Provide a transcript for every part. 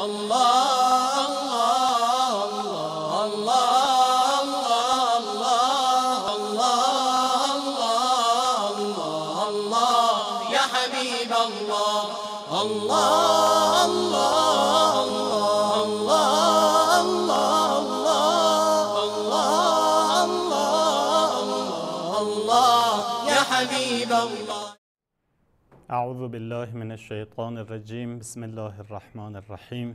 Allah بالله من الشيطان الرجيم بسم الله الرحمن الرحيم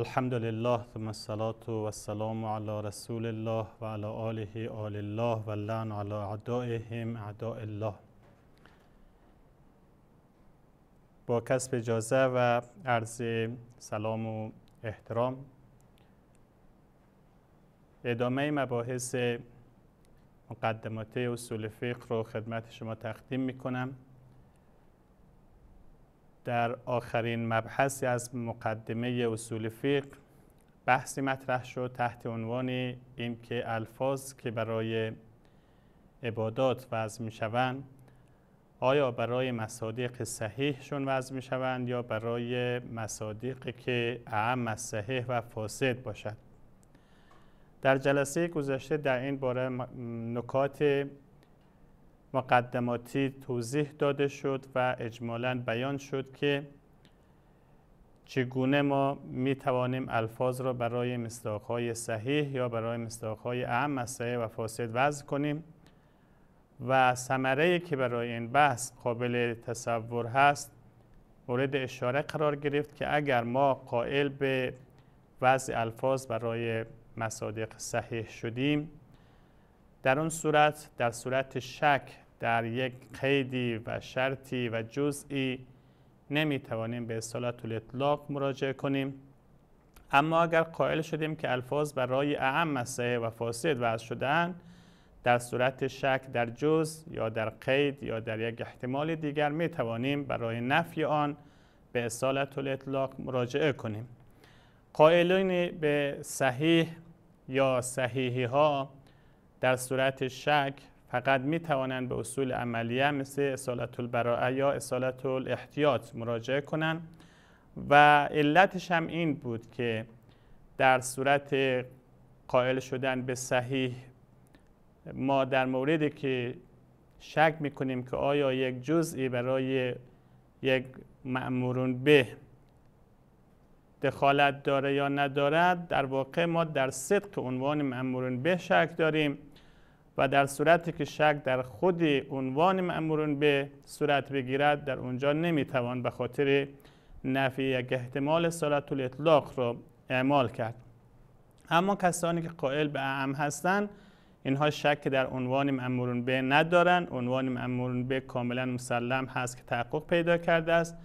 الحمد لله ثم الصلاة والسلام على رسول الله وعلى آله آل الله واللعن على عدائهم عداء الله با کسب اجازه و عرض سلام و احترام ادامه مباحث مقدمات اصول فقه رو خدمت شما تقدیم میکنم در آخرین مبحثی از مقدمه اصول فقه بحثی مطرح شد تحت عنوان اینکه الفاظ که برای عبادات وضع می شوند آیا برای مصادیق صحیحشون وضع می شوند یا برای مصادیقی که اعم از صحیح و فاسد باشد در جلسه گذشته در این باره نکات مقدماتی توضیح داده شد و اجمالا بیان شد که چگونه ما می توانیم الفاظ را برای مصداقهای صحیح یا برای مصداقهای اهم از و فاسد وضع کنیم و ثمره که برای این بحث قابل تصور هست مورد اشاره قرار گرفت که اگر ما قائل به وضع الفاظ برای مصادق صحیح شدیم در اون صورت در صورت شک در یک قیدی و شرطی و جزئی توانیم به اصطلاح طول اطلاق مراجعه کنیم اما اگر قائل شدیم که الفاظ برای اعم مسئله و فاسد وضع شدن در صورت شک در جز یا در قید یا در یک احتمال دیگر می توانیم برای نفی آن به اصالت الاطلاق مراجعه کنیم قائلین به صحیح یا صحیحی ها در صورت شک فقط می توانند به اصول عملیه مثل اصالت البراعه یا اصالت الاحتیاط مراجعه کنند و علتش هم این بود که در صورت قائل شدن به صحیح ما در موردی که شک میکنیم که آیا یک جزئی برای یک مأمورون به دخالت داره یا ندارد در واقع ما در صدق عنوان مأمورون به شک داریم و در صورتی که شک در خود عنوان مأمورون به صورت بگیرد در اونجا نمیتوان به خاطر نفی یک احتمال صلات الاطلاق را اعمال کرد اما کسانی که قائل به اعم هستند اینها شک در عنوان مأمورون به ندارند عنوان مأمورون به کاملا مسلم هست که تحقق پیدا کرده است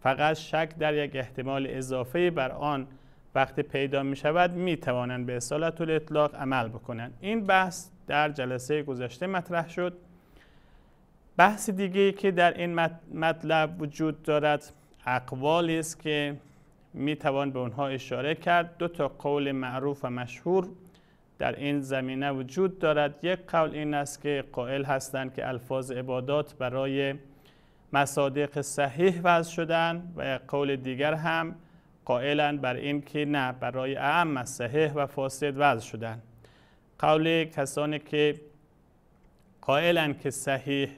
فقط شک در یک احتمال اضافه بر آن وقتی پیدا می شود می توانند به اصالت الاطلاق عمل بکنند این بحث در جلسه گذشته مطرح شد بحث دیگه که در این مطلب وجود دارد اقوالی است که می توان به اونها اشاره کرد دو تا قول معروف و مشهور در این زمینه وجود دارد یک قول این است که قائل هستند که الفاظ عبادات برای مصادیق صحیح وضع شدن و یک قول دیگر هم قائلند بر این که نه برای اعم صحیح و فاسد وضع شدن قول کسانی که قائلن که صحیح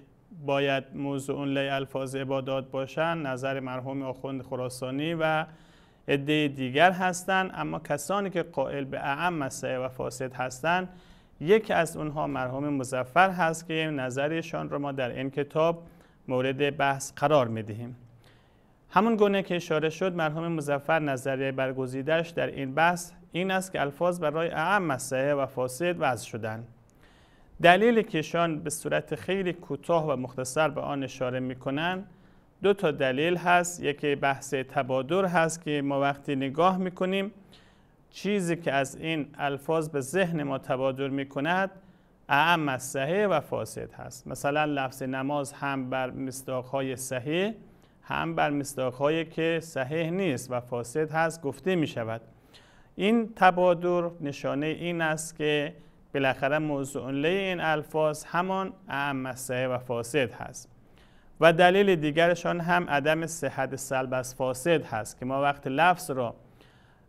باید موضوع اون لی الفاظ عبادات باشند نظر مرحوم آخوند خراسانی و عده دیگر هستند اما کسانی که قائل به اعم مسئله و فاسد هستند یکی از اونها مرحوم مزفر هست که نظرشان رو ما در این کتاب مورد بحث قرار میدهیم همون گونه که اشاره شد مرحوم مزفر نظریه برگزیدش در این بحث این است که الفاظ برای اعم صحیح و فاسد وضع شدن دلیل کشان به صورت خیلی کوتاه و مختصر به آن اشاره میکنن دو تا دلیل هست یکی بحث تبادر هست که ما وقتی نگاه میکنیم چیزی که از این الفاظ به ذهن ما تبادر میکند اعم از صحیح و فاسد هست مثلا لفظ نماز هم بر مصداقهای صحیح هم بر مصداقهایی که صحیح نیست و فاسد هست گفته می شود این تبادر نشانه این است که بالاخره موضوع این الفاظ همان اعم و فاسد هست و دلیل دیگرشان هم عدم صحت سلب از فاسد هست که ما وقت لفظ را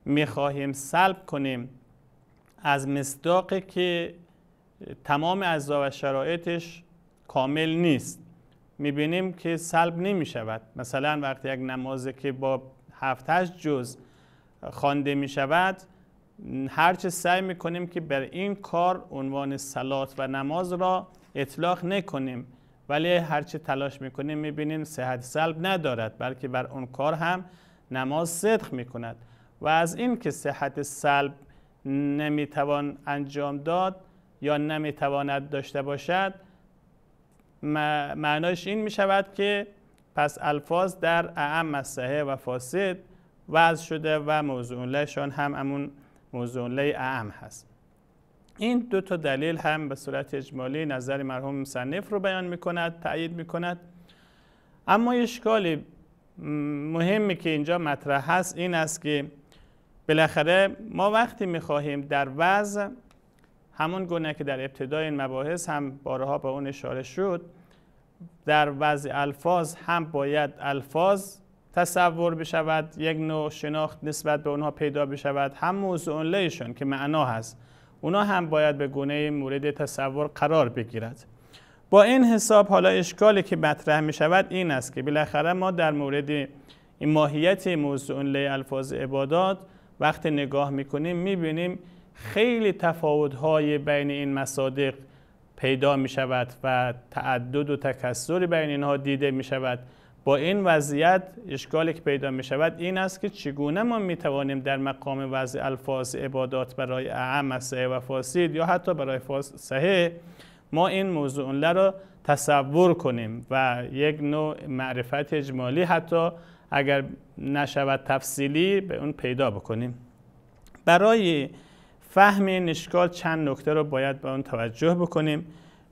میخواهیم سلب کنیم از مصداقی که تمام اعضا و شرایطش کامل نیست میبینیم که سلب نمیشود مثلا وقتی یک نمازی که با هفتش جز خوانده می شود هرچه سعی می کنیم که بر این کار عنوان سلات و نماز را اطلاق نکنیم ولی هرچه تلاش می کنیم می بینیم صحت سلب ندارد بلکه بر اون کار هم نماز صدق می کند و از این که صحت سلب نمیتوان انجام داد یا نمیتواند داشته باشد معناش این می شود که پس الفاظ در اعم از صحه و فاسد وضع شده و موضوعلهشان هم همون موضوعله اعم هست این دو تا دلیل هم به صورت اجمالی نظر مرحوم مصنف رو بیان می کند تأیید می کند اما اشکالی مهمی که اینجا مطرح هست این است که بالاخره ما وقتی می خواهیم در وضع همون گونه که در ابتدای این مباحث هم بارها به با اون اشاره شد در وضع الفاظ هم باید الفاظ تصور بشود یک نوع شناخت نسبت به اونها پیدا بشود هم موضوع لیشون که معنا هست اونا هم باید به گونه مورد تصور قرار بگیرد با این حساب حالا اشکالی که مطرح می شود این است که بالاخره ما در مورد این ماهیت موضوع لی الفاظ عبادات وقتی نگاه میکنیم میبینیم خیلی تفاوت های بین این مصادیق پیدا می شود و تعدد و تکسر بین اینها دیده می شود با این وضعیت اشکالی که پیدا می شود این است که چگونه ما می توانیم در مقام وضع الفاظ عبادات برای اعم صحه و فاسید یا حتی برای صحه ما این موضوع را تصور کنیم و یک نوع معرفت اجمالی حتی اگر نشود تفصیلی به اون پیدا بکنیم برای فهم این اشکال چند نکته را باید به اون توجه بکنیم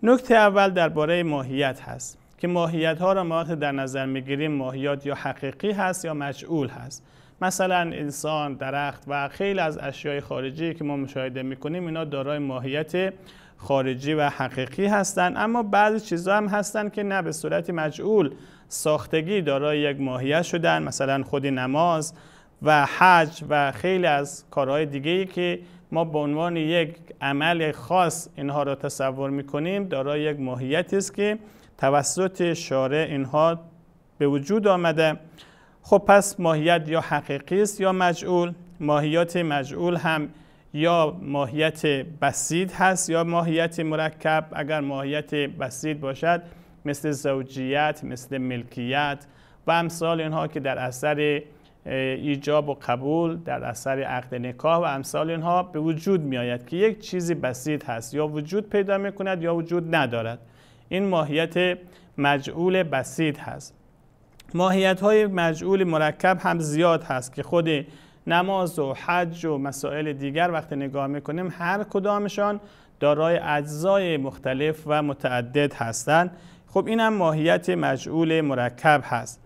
نکته اول درباره ماهیت هست که ماهیت ها را ما در نظر میگیریم ماهیات یا حقیقی هست یا مجعول هست مثلا انسان، درخت و خیلی از اشیای خارجی که ما مشاهده میکنیم اینا دارای ماهیت خارجی و حقیقی هستند اما بعضی چیزها هم هستند که نه به صورت مجعول ساختگی دارای یک ماهیت شدن مثلا خود نماز و حج و خیلی از کارهای دیگه ای که ما به عنوان یک عمل خاص اینها را تصور میکنیم دارای یک ماهیتی است که توسط شارع اینها به وجود آمده خب پس ماهیت یا حقیقی است یا مجعول ماهیت مجعول هم یا ماهیت بسید هست یا ماهیت مرکب اگر ماهیت بسید باشد مثل زوجیت مثل ملکیت و امثال اینها که در اثر ایجاب و قبول در اثر عقد نکاح و امثال اینها به وجود می آید که یک چیزی بسید هست یا وجود پیدا می کند یا وجود ندارد این ماهیت مجعول بسید هست ماهیت های مجعول مرکب هم زیاد هست که خود نماز و حج و مسائل دیگر وقتی نگاه میکنیم هر کدامشان دارای اجزای مختلف و متعدد هستند خب این هم ماهیت مجعول مرکب هست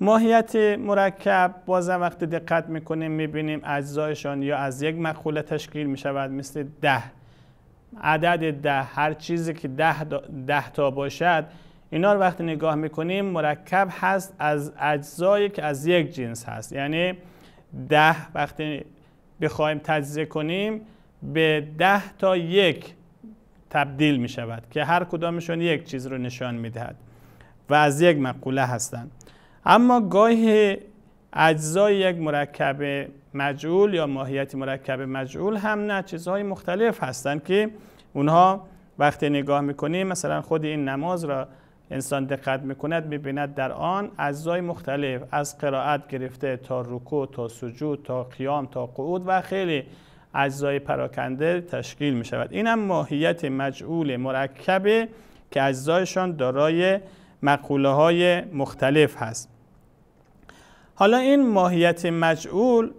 ماهیت مرکب بازم وقتی دقت میکنیم میبینیم اجزایشان یا از یک مقوله تشکیل میشود مثل ده عدد ده هر چیزی که ده, ده تا باشد اینا رو وقتی نگاه میکنیم مرکب هست از اجزایی که از یک جنس هست یعنی ده وقتی بخوایم تجزیه کنیم به ده تا یک تبدیل می شود که هر کدامشون یک چیز رو نشان میدهد و از یک مقوله هستند اما گاهی اجزای یک مرکب مجعول یا ماهیت مرکب مجعول هم نه چیزهای مختلف هستند که اونها وقتی نگاه میکنیم مثلا خود این نماز را انسان دقت میکند میبیند در آن اجزای مختلف از قرائت گرفته تا رکوع تا سجود تا قیام تا قعود و خیلی اجزای پراکنده تشکیل می شود این هم ماهیت مجعول مرکبه که اجزایشان دارای مقوله های مختلف هست حالا این ماهیت مجعول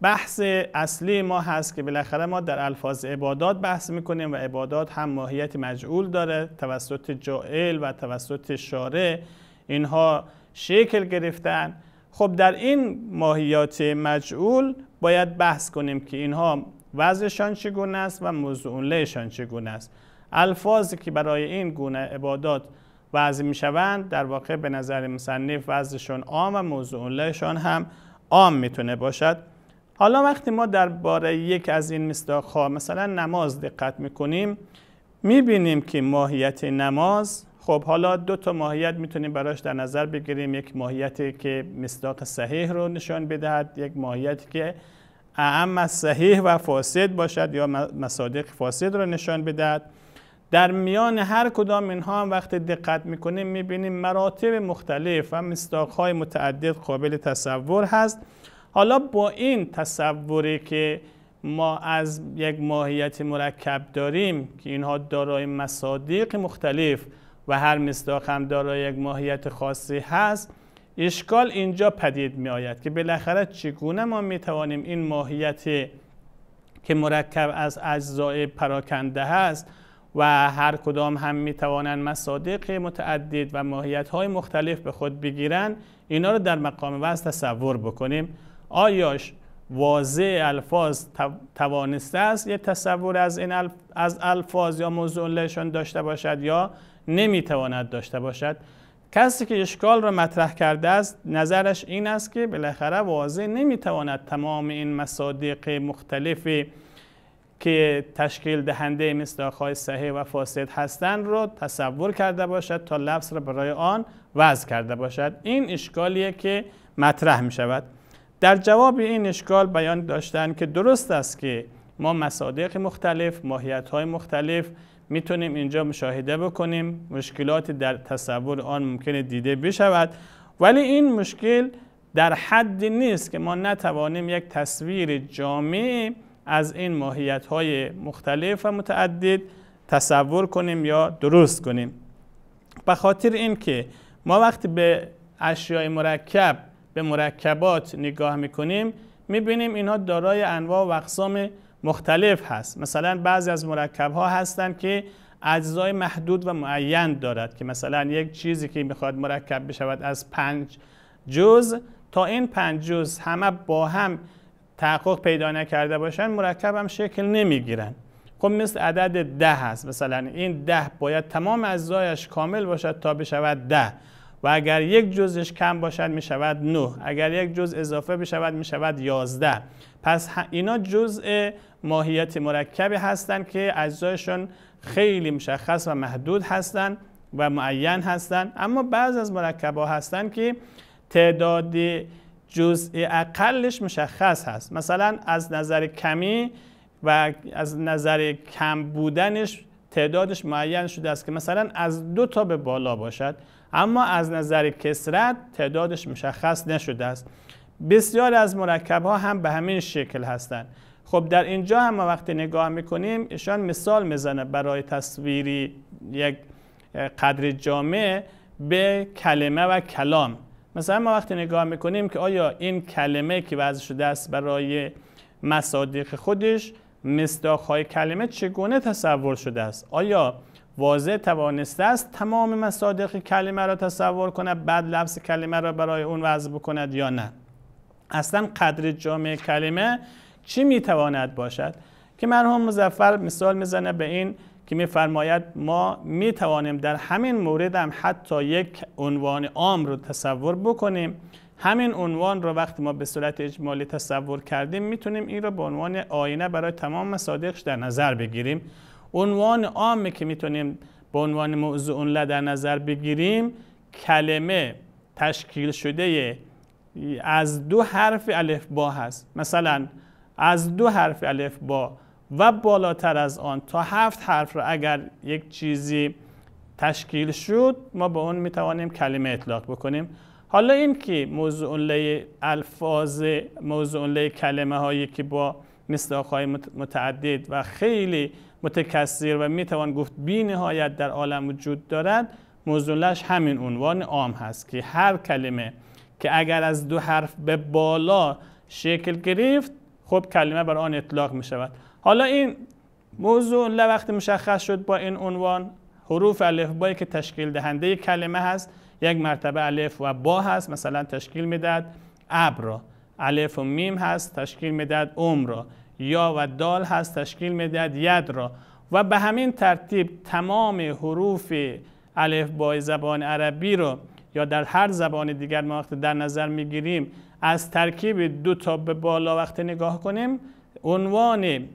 بحث اصلی ما هست که بالاخره ما در الفاظ عبادات بحث میکنیم و عبادات هم ماهیت مجعول داره توسط جائل و توسط شاره اینها شکل گرفتن خب در این ماهیات مجعول باید بحث کنیم که اینها وضعشان چگونه است و لهشان چگونه است الفاظی که برای این گونه عبادات وضع میشوند در واقع به نظر مصنف وضعشون عام و موضوع لهشان هم عام میتونه باشد حالا وقتی ما درباره یک از این مصداقها مثلا نماز دقت میکنیم میبینیم که ماهیت نماز خب حالا دو تا ماهیت میتونیم براش در نظر بگیریم یک ماهیتی که مصداق صحیح رو نشان بدهد یک ماهیتی که اعم صحیح و فاسد باشد یا مصادیق فاسد رو نشان بدهد در میان هر کدام اینها هم وقتی دقت میکنیم بینیم مراتب مختلف و مصداقهای متعدد قابل تصور هست حالا با این تصوری که ما از یک ماهیت مرکب داریم که اینها دارای مصادیق مختلف و هر مصداق هم دارای یک ماهیت خاصی هست اشکال اینجا پدید می آید که بالاخره چگونه ما می توانیم این ماهیت که مرکب از اجزای پراکنده هست و هر کدام هم می توانند مصادیق متعدد و ماهیت های مختلف به خود بگیرند اینا رو در مقام وز تصور بکنیم آیاش واضح الفاظ توانسته است یه تصور از این از الفاظ یا موضوعشان داشته باشد یا نمیتواند داشته باشد کسی که اشکال را مطرح کرده است نظرش این است که بالاخره واضح نمیتواند تمام این مصادیق مختلفی که تشکیل دهنده مصداقهای صحیح و فاسد هستند رو تصور کرده باشد تا لفظ را برای آن وضع کرده باشد این اشکالیه که مطرح می شود در جواب این اشکال بیان داشتن که درست است که ما مصادیق مختلف ماهیت های مختلف میتونیم اینجا مشاهده بکنیم مشکلات در تصور آن ممکنه دیده بشود ولی این مشکل در حدی نیست که ما نتوانیم یک تصویر جامعی از این ماهیت های مختلف و متعدد تصور کنیم یا درست کنیم به خاطر اینکه ما وقتی به اشیای مرکب به مرکبات نگاه میکنیم میبینیم اینها دارای انواع و اقسام مختلف هست مثلا بعضی از مرکب ها هستند که اجزای محدود و معین دارد که مثلا یک چیزی که میخواد مرکب بشود از پنج جز تا این پنج جز همه با هم تحقق پیدا نکرده باشن مرکب هم شکل نمیگیرن خب مثل عدد ده هست مثلا این ده باید تمام اجزایش کامل باشد تا بشود ده و اگر یک جزش کم باشد می شود نه اگر یک جز اضافه بشود می شود یازده پس اینا جزء ماهیت مرکبی هستند که اجزایشون خیلی مشخص و محدود هستند و معین هستند اما بعض از ها هستند که تعداد جزء اقلش مشخص هست مثلا از نظر کمی و از نظر کم بودنش تعدادش معین شده است که مثلا از دو تا به بالا باشد اما از نظر کسرت تعدادش مشخص نشده است بسیار از مرکب ها هم به همین شکل هستند خب در اینجا هم وقتی نگاه میکنیم ایشان مثال میزنه برای تصویری یک قدر جامع به کلمه و کلام مثلا ما وقتی نگاه میکنیم که آیا این کلمه که شده است برای مصادیق خودش مصداقهای کلمه چگونه تصور شده است آیا واضح توانسته است تمام مصادیق کلمه را تصور کند بعد لفظ کلمه را برای اون وضع بکند یا نه اصلا قدر جامع کلمه چی میتواند باشد که مرحوم مزفر مثال میزنه به این که میفرماید ما می توانیم در همین مورد هم حتی یک عنوان عام رو تصور بکنیم همین عنوان رو وقتی ما به صورت اجمالی تصور کردیم میتونیم این رو به عنوان آینه برای تمام مصادیقش در نظر بگیریم عنوان عامی که میتونیم به عنوان موضوع اونله در نظر بگیریم کلمه تشکیل شده از دو حرف الف با هست مثلا از دو حرف الف با و بالاتر از آن تا هفت حرف را اگر یک چیزی تشکیل شد ما به اون میتوانیم کلمه اطلاق بکنیم حالا این که موضوع الفاظ موضوع کلمه هایی که با مصداق های متعدد و خیلی متکثر و میتوان گفت بی نهایت در عالم وجود دارد موضوعش همین عنوان عام هست که هر کلمه که اگر از دو حرف به بالا شکل گرفت خب کلمه بر آن اطلاق می شود حالا این موضوع وقتی مشخص شد با این عنوان حروف بایی که تشکیل دهنده کلمه هست یک مرتبه الف و با هست مثلا تشکیل میداد اب را الف و میم هست تشکیل میداد ام را یا و دال هست تشکیل میداد ید را و به همین ترتیب تمام حروف الف با زبان عربی رو یا در هر زبان دیگر ما وقتی در نظر میگیریم از ترکیب دو تا به بالا وقتی نگاه کنیم عنوان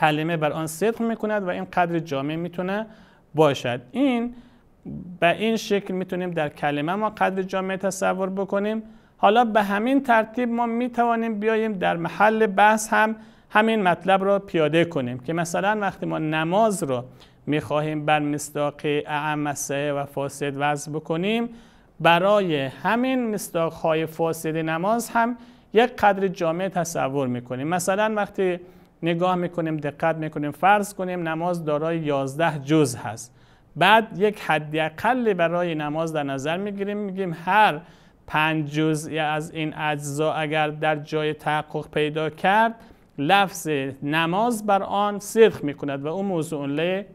کلمه بر آن صدق میکند و این قدر جامع میتونه باشد این به این شکل میتونیم در کلمه ما قدر جامع تصور بکنیم حالا به همین ترتیب ما میتوانیم بیاییم در محل بحث هم همین مطلب را پیاده کنیم که مثلا وقتی ما نماز را میخواهیم بر مصداق اعم و فاسد وضع بکنیم برای همین مصداق های فاسد نماز هم یک قدر جامع تصور میکنیم مثلا وقتی نگاه میکنیم دقت میکنیم فرض کنیم نماز دارای 11 جز هست بعد یک حداقل برای نماز در نظر میگیریم میگیم هر پنج یا از این اجزا اگر در جای تحقق پیدا کرد لفظ نماز بر آن صدق میکند و اون موضوع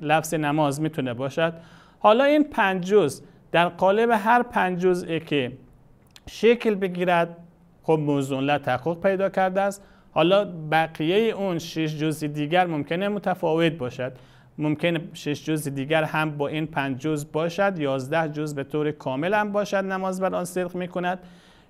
لفظ نماز میتونه باشد حالا این پنج جزء در قالب هر پنج جزئی که شکل بگیرد خب موضوع تحقق پیدا کرده است حالا بقیه اون شش جزء دیگر ممکنه متفاوت باشد ممکنه شش جزء دیگر هم با این پنج جزء باشد یازده جزء به طور کامل هم باشد نماز بر آن صدق می کند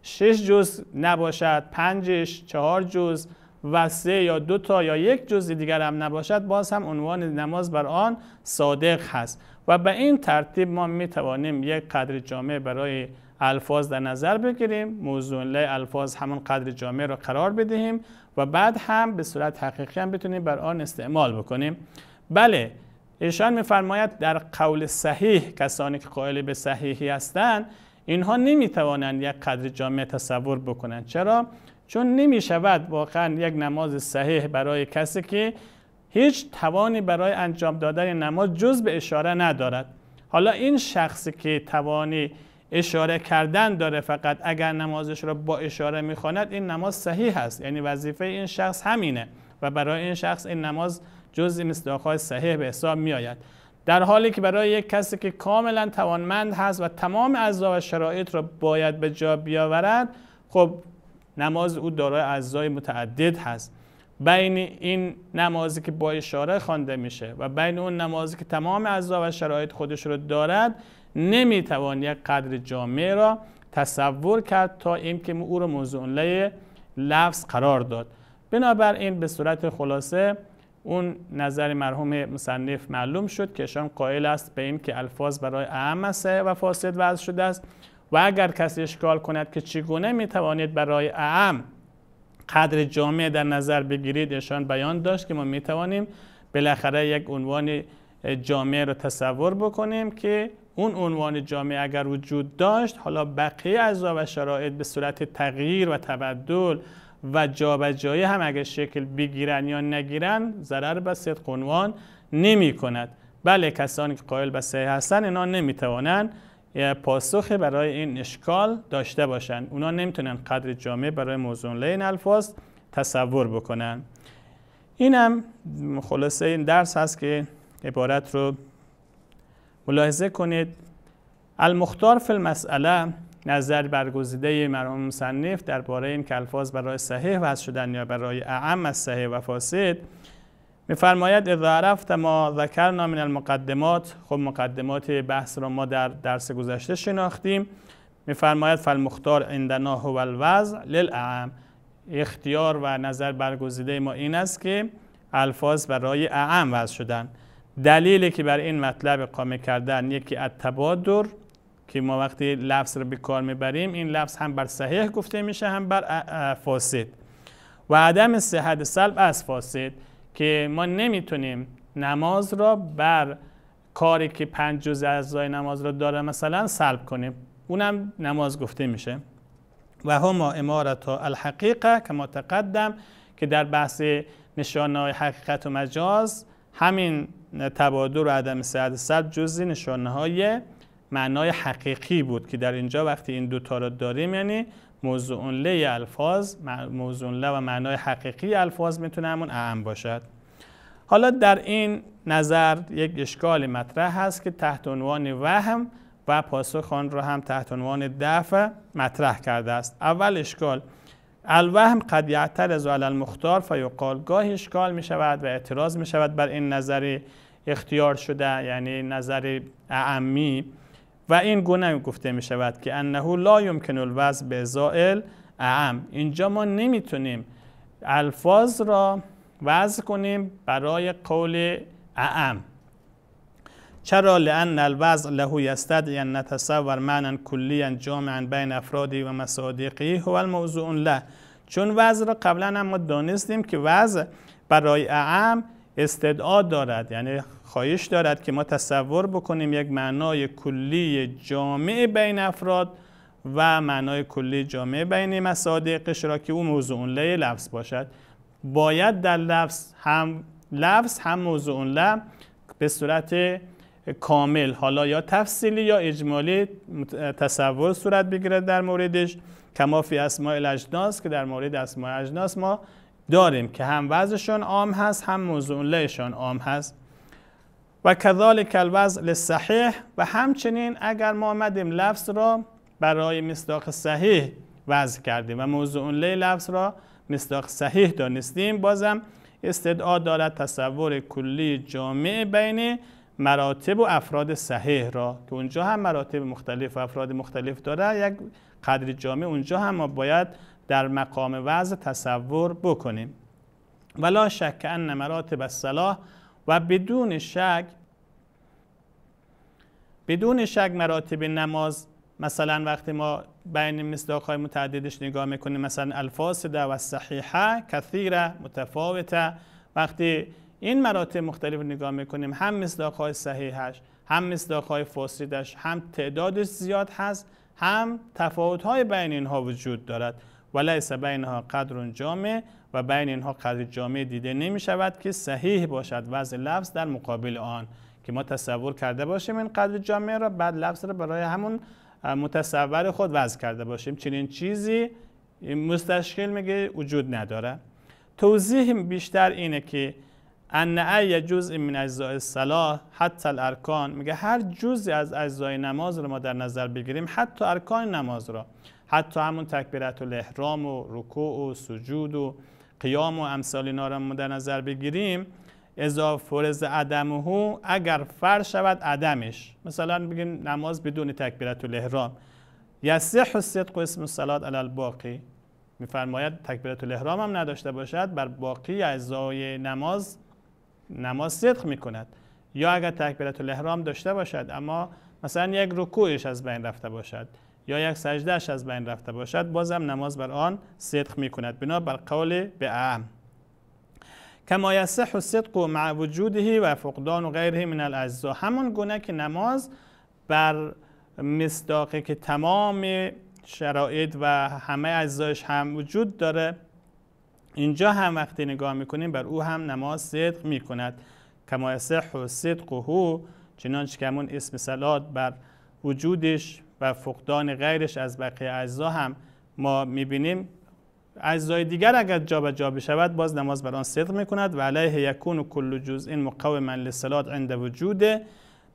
شش جزء نباشد پنجش چهار جزء و سه یا دو تا یا یک جزء دیگر هم نباشد باز هم عنوان نماز بر آن صادق هست و به این ترتیب ما می توانیم یک قدر جامع برای الفاظ در نظر بگیریم موضوع الفاظ همون قدر جامع را قرار بدهیم و بعد هم به صورت حقیقی هم بتونیم بر آن استعمال بکنیم بله ایشان میفرماید در قول صحیح کسانی که قائل به صحیحی هستند اینها نمیتوانند یک قدر جامع تصور بکنند چرا چون شود واقعا یک نماز صحیح برای کسی که هیچ توانی برای انجام دادن نماز جز به اشاره ندارد حالا این شخصی که توانی اشاره کردن داره فقط اگر نمازش را با اشاره میخواند این نماز صحیح هست یعنی وظیفه این شخص همینه و برای این شخص این نماز جزء مصداقهای صحیح به حساب میآید در حالی که برای یک کسی که کاملا توانمند هست و تمام اعضا و شرایط را باید به جا بیاورد خب نماز او دارای اعضای متعدد هست بین این نمازی که با اشاره خوانده میشه و بین اون نمازی که تمام اعضا و شرایط خودش رو دارد نمیتوان یک قدر جامع را تصور کرد تا اینکه او را موضوع لفظ قرار داد بنابراین به صورت خلاصه اون نظر مرحوم مصنف معلوم شد که شان قائل است به این که الفاظ برای اهم است و فاسد وضع شده است و اگر کسی اشکال کند که چگونه می توانید برای اهم قدر جامع در نظر بگیرید ایشان بیان داشت که ما می توانیم بالاخره یک عنوان جامع را تصور بکنیم که اون عنوان جامعه اگر وجود داشت حالا بقیه اعضا و شرایط به صورت تغییر و تبدل و جابجایی هم اگر شکل بگیرن یا نگیرن ضرر به صدق عنوان نمی کند بله کسانی که قائل به صحیح هستن اینا نمیتوانند پاسخ برای این اشکال داشته باشند اونا نمیتونن قدر جامعه برای موضوع این الفاظ تصور بکنن اینم خلاصه این درس هست که عبارت رو ملاحظه کنید المختار فی المسئله نظر برگزیده مرحوم مصنف درباره این که الفاظ برای صحیح وضع شدن یا برای اعم از صحیح و فاسد میفرماید اذا عرفت ما ذکرنا من المقدمات خب مقدمات بحث را ما در درس گذشته شناختیم میفرماید فالمختار عندنا هو الوضع للاعم اختیار و نظر برگزیده ما این است که الفاظ برای اعم وضع شدن دلیلی که بر این مطلب قامه کردن یکی از تبادر که ما وقتی لفظ رو به کار میبریم این لفظ هم بر صحیح گفته میشه هم بر فاسد و عدم صحت سلب از فاسد که ما نمیتونیم نماز را بر کاری که پنج جزء اعضای نماز را داره مثلا سلب کنیم اونم نماز گفته میشه و هما امارت الحقیقه که تقدم که در بحث نشانه حقیقت و مجاز همین تبادل و عدم صحت صد جزی نشانه های معنای حقیقی بود که در اینجا وقتی این دوتا را داریم یعنی له الفاظ له و معنای حقیقی الفاظ میتونه همون اهم باشد حالا در این نظر یک اشکال مطرح هست که تحت عنوان وهم و پاسخ آن را هم تحت عنوان دفع مطرح کرده است اول اشکال الوهم قد از علی المختار فیقال گاه اشکال می شود و اعتراض می شود بر این نظر اختیار شده یعنی نظر اعمی و این گونه گفته می شود که انه لا یمکن الوضع به زائل اعم اینجا ما نمیتونیم الفاظ را وضع کنیم برای قول اعم چرا لان الوضع له یستد ان نتصور معنا کلیا جامعا بین افرادی و مصادیقی هو الموضوع له چون وضع را قبلا هم ما دانستیم که وضع برای اعم استدعا دارد یعنی خواهش دارد که ما تصور بکنیم یک معنای کلی جامع بین افراد و معنای کلی جامع بین مصادیقش را که او موضوع له لفظ باشد باید در لفظ هم لفظ هم موضوع له به صورت کامل حالا یا تفصیلی یا اجمالی تصور صورت بگیرد در موردش کما فی اسماء الاجناس که در مورد اسماء اجناس ما داریم که هم وضعشان عام هست هم موضوعشون عام هست و کذالک الوضع صحیح و همچنین اگر ما آمدیم لفظ را برای مصداق صحیح وضع کردیم و موضوع لفظ را مصداق صحیح دانستیم بازم استدعا دارد تصور کلی جامع بین مراتب و افراد صحیح را که اونجا هم مراتب مختلف و افراد مختلف داره یک قدر جامع اونجا هم ما باید در مقام وضع تصور بکنیم ولا شک ان مراتب الصلاح و بدون شک بدون شک مراتب نماز مثلا وقتی ما بین مصداق های متعددش نگاه میکنیم مثلا الفاسده و صحیحه کثیره متفاوته وقتی این مراتب مختلف رو نگاه میکنیم هم مصداق های صحیحش هم مصداق های فاسدش هم تعدادش زیاد هست هم تفاوت های بین اینها وجود دارد و بین بینها قدر جامع و بین اینها قدر جامع دیده نمی شود که صحیح باشد وضع لفظ در مقابل آن که ما تصور کرده باشیم این قدر جامع را بعد لفظ را برای همون متصور خود وضع کرده باشیم چنین چیزی مستشکل میگه وجود نداره توضیح بیشتر اینه که ان ای جزء من اجزاء الصلاه حتی الارکان میگه هر جزی از اجزای نماز رو ما در نظر بگیریم حتی ارکان نماز را حتی همون تکبیرت الاحرام و رکوع و سجود و قیام و امثال اینا رو ما در نظر بگیریم اذا فرز عدمه اگر فر شود عدمش مثلا بگیم نماز بدون تکبیرت الاحرام یصح صدق اسم الصلاه علی الباقی میفرماید تکبیرت الاحرام هم نداشته باشد بر باقی اعضای نماز نماز صدق می کند یا اگر تکبیرت الاحرام داشته باشد اما مثلا یک رکوعش از بین رفته باشد یا یک سجدهش از بین رفته باشد بازم نماز بر آن صدق می کند بنا بر قول به اعم کما یصح الصدق مع وجوده و فقدان و غیره من الاجزا همون گونه که نماز بر مصداقی که تمام شرایط و همه اجزایش هم وجود داره اینجا هم وقتی نگاه میکنیم بر او هم نماز صدق میکند کما یصح و صدق چنانچه که همون اسم سلات بر وجودش و فقدان غیرش از بقیه اجزا هم ما میبینیم اجزای دیگر اگر جابجا جا بشود باز نماز بر آن صدق میکند و علیه یکون کل جزء مقوما لسلات عند وجوده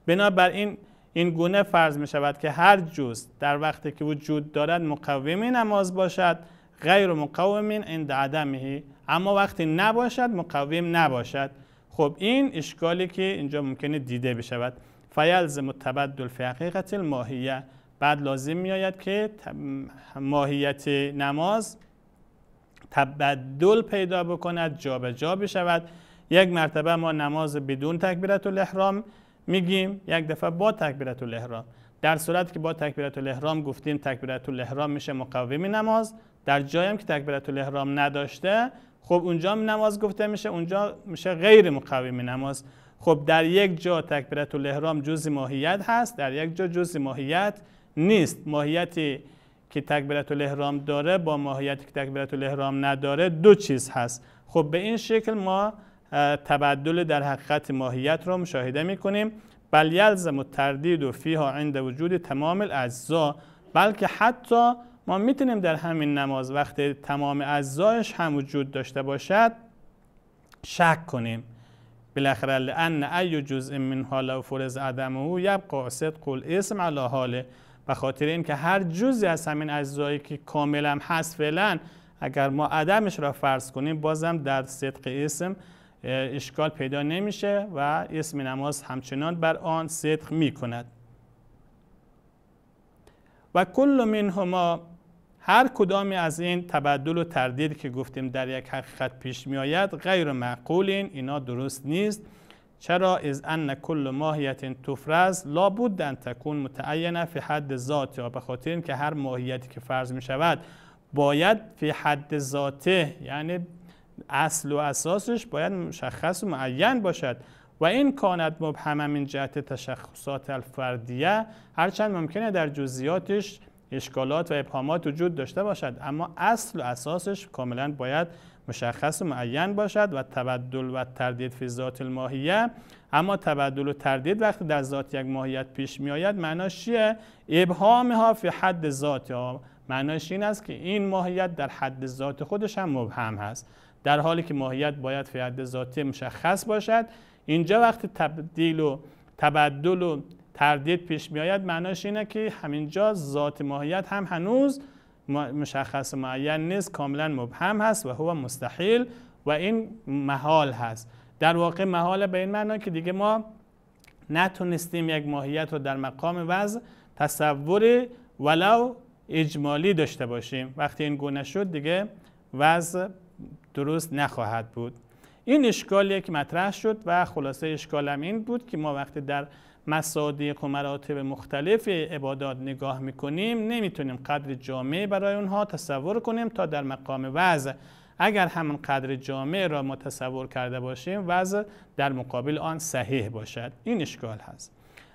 بنابراین این گونه فرض می شود که هر جز در وقتی که وجود دارد مقوم نماز باشد غیر مقوم این عدمه اما وقتی نباشد مقوم نباشد خب این اشکالی که اینجا ممکنه دیده بشود فیلزم متبدل فی حقیقت الماهیه بعد لازم میآید که ماهیت نماز تبدل پیدا بکند جابجا جا بشود یک مرتبه ما نماز بدون تکبیرت الاحرام میگیم یک دفعه با تکبیرت الاحرام در صورت که با تکبیرت الاحرام گفتیم تکبیرت الاحرام میشه مقوم نماز در جاییم که تکبیرت الاحرام نداشته خب اونجا نماز گفته میشه اونجا میشه غیر مقوم نماز خب در یک جا تکبیرت الاحرام جزء ماهیت هست در یک جا جزء ماهیت نیست ماهیتی که تکبیرت الاحرام داره با ماهیتی که تکبیرت الاحرام نداره دو چیز هست خب به این شکل ما تبدل در حقیقت ماهیت رو مشاهده میکنیم بل یلزم و فیها عند وجود تمام الاجزا بلکه حتی ما میتونیم در همین نماز وقتی تمام اجزایش هم وجود داشته باشد شک کنیم بالاخره لان ای جزء منها لو فرض عدمه یبقا صدق الاسم علی حاله به خاطر اینکه هر جزی از همین اجزایی که کاملا هست فعلا اگر ما عدمش را فرض کنیم بازم در صدق اسم اشکال پیدا نمیشه و اسم نماز همچنان بر آن صدق میکند و کل هما هر کدام از این تبدل و تردید که گفتیم در یک حقیقت پیش می آید غیر معقولین اینا درست نیست چرا از ان کل ماهیت تفرز لا ان تکون متعینه فی حد ذات یا به خاطر اینکه هر ماهیتی که فرض می شود باید فی حد ذاته یعنی اصل و اساسش باید مشخص و معین باشد و این کانت مبهم من جهت تشخصات الفردیه هرچند ممکنه در جزئیاتش اشکالات و ابهامات وجود داشته باشد اما اصل و اساسش کاملا باید مشخص و معین باشد و تبدل و تردید فی ذات الماهیه اما تبدل و تردید وقتی در ذات یک ماهیت پیش می آید معناش چیه ابهام ها فی حد ذات ها معناش این است که این ماهیت در حد ذات خودش هم مبهم هست در حالی که ماهیت باید فی ذاتی مشخص باشد اینجا وقتی تبدیل و تبدل و تردید پیش آید معناش اینه که همینجا ذات ماهیت هم هنوز مشخص معین نیست کاملا مبهم هست و هو مستحیل و این محال هست در واقع محال به این معنا که دیگه ما نتونستیم یک ماهیت رو در مقام وضع تصور ولو اجمالی داشته باشیم وقتی این گونه شد دیگه وضع درست نخواهد بود این اشکال یک مطرح شد و خلاصه اشکالم این بود که ما وقتی در مصادیق و مراتب مختلف عبادات نگاه میکنیم نمیتونیم قدر جامع برای اونها تصور کنیم تا در مقام وضع اگر همون قدر جامع را ما تصور کرده باشیم وضع در مقابل آن صحیح باشد این اشکال هست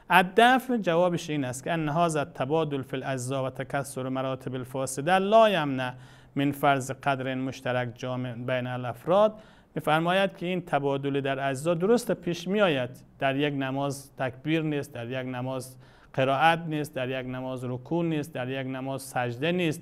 الدفع جوابش این است که انهاز تبادل التبادل فی الاجزا و تکسر مراتب الفاسده لا نه من فرض قدر مشترک جامع بین الافراد میفرماید که این تبادل در اجزا درست پیش می آید در یک نماز تکبیر نیست در یک نماز قرائت نیست در یک نماز رکوع نیست در یک نماز سجده نیست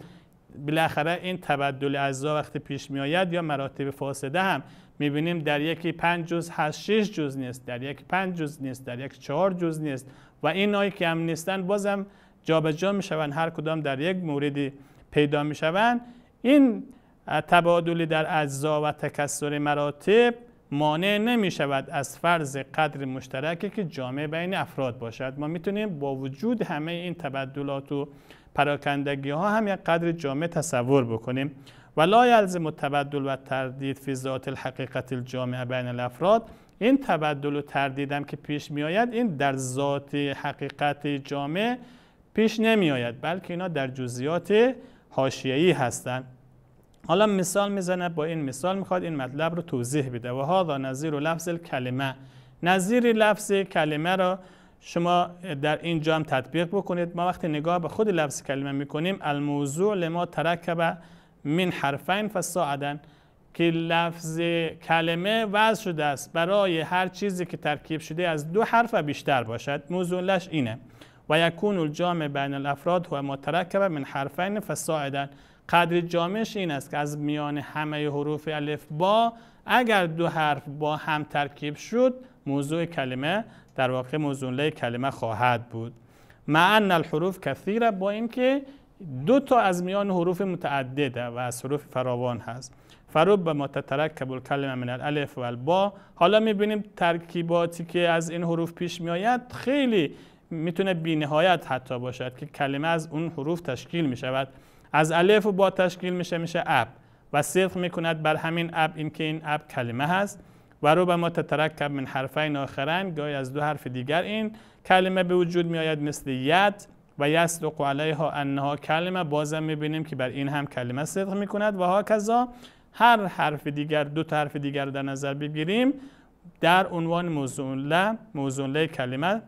بالاخره این تبدل اجزا وقتی پیش می آید یا مراتب فاسده هم می بینیم در یکی پنج جز هست شش جز نیست در یک پنج جز نیست در یک چهار جز نیست و اینایی که هم نیستن بازم جابجا می شوند هر کدام در یک موردی پیدا می شوند این تبادل در اجزا و تکسر مراتب مانع نمی شود از فرض قدر مشترکی که جامعه بین افراد باشد ما میتونیم با وجود همه این تبدلات و پراکندگی ها هم یک قدر جامع تصور بکنیم و لا یلزم و تردید فی ذات الحقیقت الجامعه بین الافراد این تبدل و تردید هم که پیش می آید این در ذات حقیقت جامع پیش نمی آید بلکه اینا در جزئیات حاشیه‌ای هستند حالا مثال میزنه با این مثال میخواد این مطلب رو توضیح بده و هذا نظیر لفظ کلمه نظیر لفظ کلمه را شما در اینجا هم تطبیق بکنید ما وقتی نگاه به خود لفظ کلمه میکنیم الموضوع لما ترکب من حرفین فساعدن که لفظ کلمه وضع شده است برای هر چیزی که ترکیب شده از دو حرف بیشتر باشد لش اینه و یکون الجامع بین الافراد هو مترکب من حرفین فساعدا قدر جامعش این است که از میان همه حروف الف با اگر دو حرف با هم ترکیب شد موضوع کلمه در واقع موضوع کلمه خواهد بود مع ان الحروف کثیره با اینکه دو تا از میان حروف متعدده و از حروف فراوان هست فروب به متترکب الکلمه من الالف و البا حالا میبینیم ترکیباتی که از این حروف پیش میآید خیلی میتونه بینهایت حتی باشد که کلمه از اون حروف تشکیل میشود از الف و با تشکیل میشه میشه اب و صدق میکند بر همین اب که این اب کلمه هست و رو به ما تترکب من حرفین آخرن گاهی از دو حرف دیگر این کلمه به وجود میآید مثل ید و قواله ها انها کلمه بازم میبینیم که بر این هم کلمه صدق میکند و کذا هر حرف دیگر دو حرف دیگر در نظر بگیریم در عنوان موزونله موزونله کلمه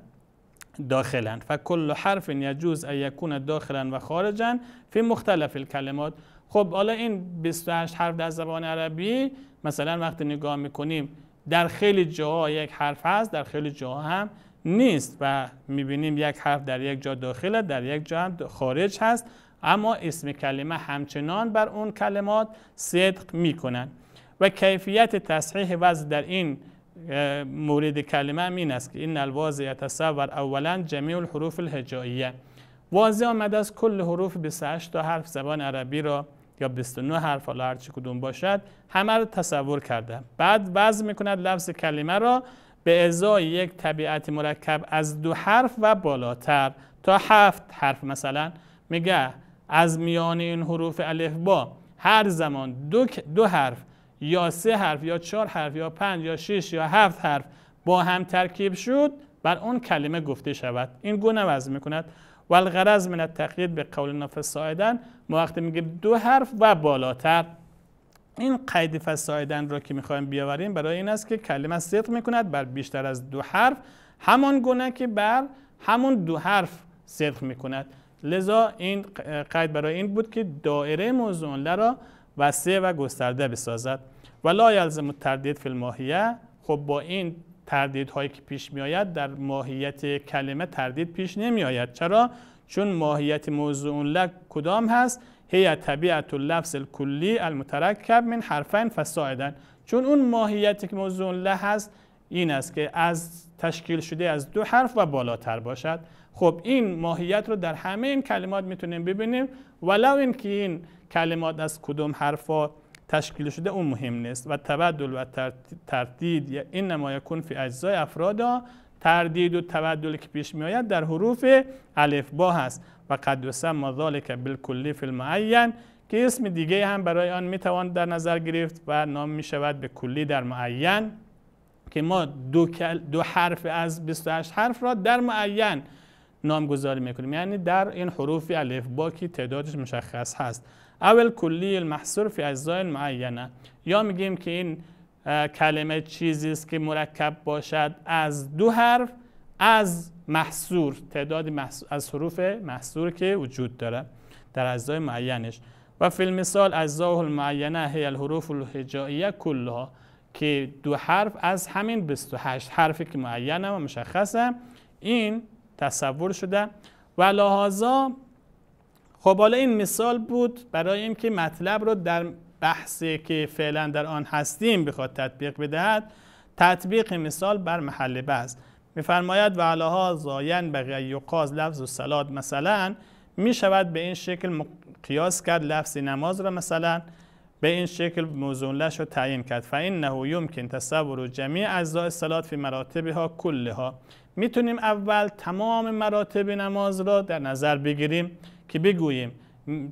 داخلا فکل حرف یجوز ان یکون داخلا و خارجا فی مختلف الکلمات خب حالا این 28 حرف در زبان عربی مثلا وقتی نگاه میکنیم در خیلی جاها یک حرف هست در خیلی جاها هم نیست و میبینیم یک حرف در یک جا داخله در یک جا هم خارج هست اما اسم کلمه همچنان بر اون کلمات صدق میکنن و کیفیت تصحیح وزن در این مورد کلمه این است که این الواز تصور اولا جمعی الحروف الهجاییه واضح آمده از کل حروف 28 تا حرف زبان عربی را یا 29 حرف حالا هرچی کدوم باشد همه را تصور کرده بعد وضع میکند لفظ کلمه را به ازای یک طبیعت مرکب از دو حرف و بالاتر تا هفت حرف مثلا میگه از میان این حروف الف با هر زمان دو, دو حرف یا سه حرف یا چهار حرف یا پنج یا شش یا هفت حرف با هم ترکیب شد بر اون کلمه گفته شود این گونه وضع میکند و الغرض من التقلید به قول سایدن ما وقتی میگه دو حرف و بالاتر این قید فسایدن را که میخوایم بیاوریم برای این است که کلمه صدق میکند بر بیشتر از دو حرف همان گونه که بر همون دو حرف صدق میکند لذا این قید برای این بود که دائره موضوع را وسیع و گسترده بسازد و لا یلزم تردید فی الماهیه خب با این تردیدهایی که پیش میآید در ماهیت کلمه تردید پیش نمیآید چرا چون ماهیت موضوع اون کدام هست هی طبیعت اللفظ کلی المترکب من حرفین فساعدن چون اون ماهیتی که موضوع اون هست این است که از تشکیل شده از دو حرف و بالاتر باشد خب این ماهیت رو در همه این کلمات میتونیم ببینیم ولو اینکه این کلمات از کدوم حرفا تشکیل شده اون مهم نیست و تبدل و تردید یا این نما یکون فی اجزای افرادا تردید و تبدل که پیش می آید در حروف الف با هست و قد ما ذالک بالکلی فی المعین که اسم دیگه هم برای آن می توان در نظر گرفت و نام می شود به کلی در معین که ما دو, دو حرف از 28 حرف را در معین نامگذاری میکنیم یعنی در این حروف الف با که تعدادش مشخص هست اول کلی المحصور فی اجزای معینه یا میگیم که این کلمه چیزی است که مرکب باشد از دو حرف از محصور تعداد از حروف محصور که وجود داره در اجزای معینش و فی المثال اجزاء المعینه هی الحروف الهجائیه کلها که دو حرف از همین 28 حرفی که معینه و مشخصه این تصور شده و لحاظا خب حالا این مثال بود برای اینکه مطلب رو در بحثی که فعلا در آن هستیم بخواد تطبیق بدهد تطبیق مثال بر محل بحث میفرماید و علاها زاین بقیه یقاز لفظ و سلات مثلا می شود به این شکل قیاس کرد لفظ نماز را مثلا به این شکل موزونلش رو تعیین کرد که یمکن تصور جمیع اجزاء سلات فی مراتبها کلها میتونیم اول تمام مراتب نماز را در نظر بگیریم که بگوییم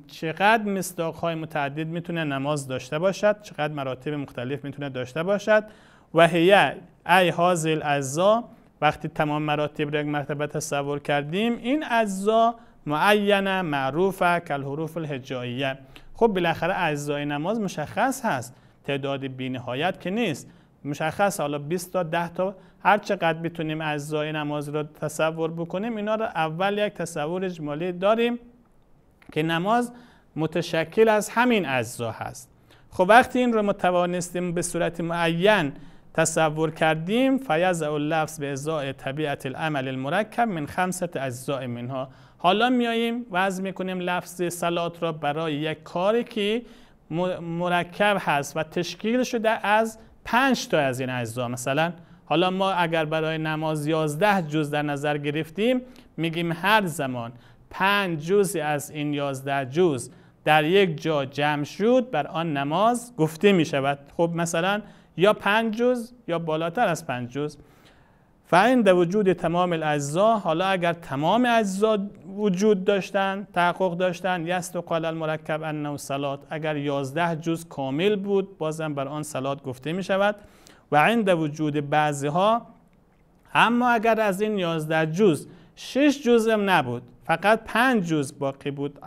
چقدر مصداق های متعدد میتونه نماز داشته باشد چقدر مراتب مختلف میتونه داشته باشد و هیه ای هازل ازا وقتی تمام مراتب را یک مرتبه تصور کردیم این ازا معینه معروفه کل حروف الهجاییه خب بالاخره اعضای نماز مشخص هست تعداد بینهایت که نیست مشخص حالا 20 تا 10 تا هر چقدر بتونیم اجزای نماز را تصور بکنیم اینا را اول یک تصور اجمالی داریم که نماز متشکل از همین اجزا هست خب وقتی این رو متوانستیم به صورت معین تصور کردیم فیض لفظ به ازای طبیعت العمل المرکب من خمسه اجزاء منها حالا میاییم وضع میکنیم لفظ سلات را برای یک کاری که مرکب هست و تشکیل شده از پنج تا از این اجزا مثلا حالا ما اگر برای نماز یازده جز در نظر گرفتیم میگیم هر زمان پنج جزی از این یازده جز در یک جا جمع شد بر آن نماز گفته می شود خب مثلا یا پنج جز یا بالاتر از پنج جز فعند وجود تمام الاجزا حالا اگر تمام اجزا وجود داشتن تحقق داشتن یست و قال المرکب انه سلات اگر یازده جز کامل بود بازم بر آن سلات گفته می شود و عند وجود بعضی ها اما اگر از این یازده جز شش جزم نبود فقط پنج جزء باقی بود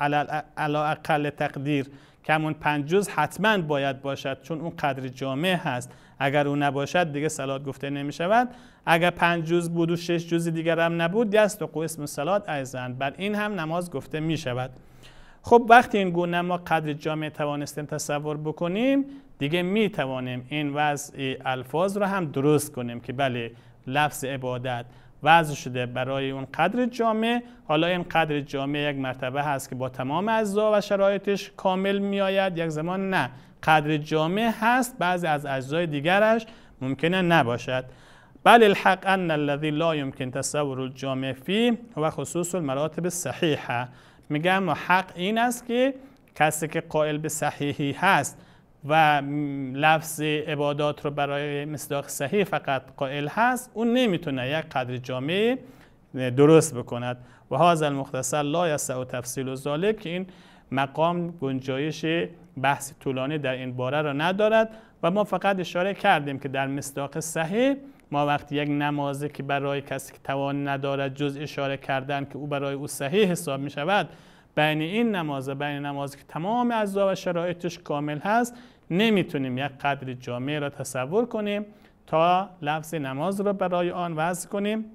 علا اقل تقدیر که همون پنج جزء حتما باید باشد چون اون قدر جامع هست اگر او نباشد دیگه سلات گفته نمی شود اگر پنج جزء بود و شش جزء دیگر هم نبود دست و اسم سلات ایزن بر این هم نماز گفته می شود خب وقتی این گونه ما قدر جامع توانستیم تصور بکنیم دیگه می توانیم این وضع الفاظ را هم درست کنیم که بله لفظ عبادت وضع شده برای اون قدر جامع حالا این قدر جامع یک مرتبه هست که با تمام اجزا و شرایطش کامل میآید یک زمان نه قدر جامع هست بعضی از اجزای دیگرش ممکنه نباشد بل الحق ان الذي لا يمكن تصور الجامع فيه و خصوص المراتب صحیحه میگم حق این است که کسی که قائل به صحیحی هست و لفظ عبادات رو برای مصداق صحیح فقط قائل هست اون نمیتونه یک قدر جامع درست بکند و هاز المختصر لا یسع و تفصیل و که این مقام گنجایش بحث طولانی در این باره را ندارد و ما فقط اشاره کردیم که در مصداق صحیح ما وقتی یک نمازه که برای کسی که توان ندارد جز اشاره کردن که او برای او صحیح حساب می شود بین این نماز و بین نماز که تمام اعضا و شرایطش کامل هست نمیتونیم یک قدر جامع را تصور کنیم تا لفظ نماز را برای آن وضع کنیم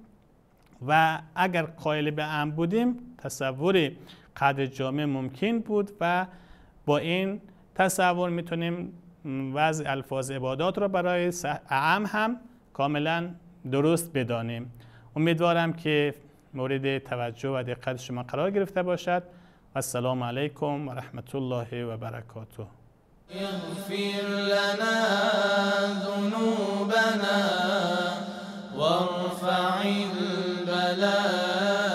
و اگر قائل به ام بودیم تصور قدر جامع ممکن بود و با این تصور میتونیم وضع الفاظ عبادات را برای اعم هم کاملا درست بدانیم امیدوارم که مورد توجه و دقت شما قرار گرفته باشد و السلام علیکم و رحمت الله و برکاته اغفر لنا ذنوبنا وارفع البلاء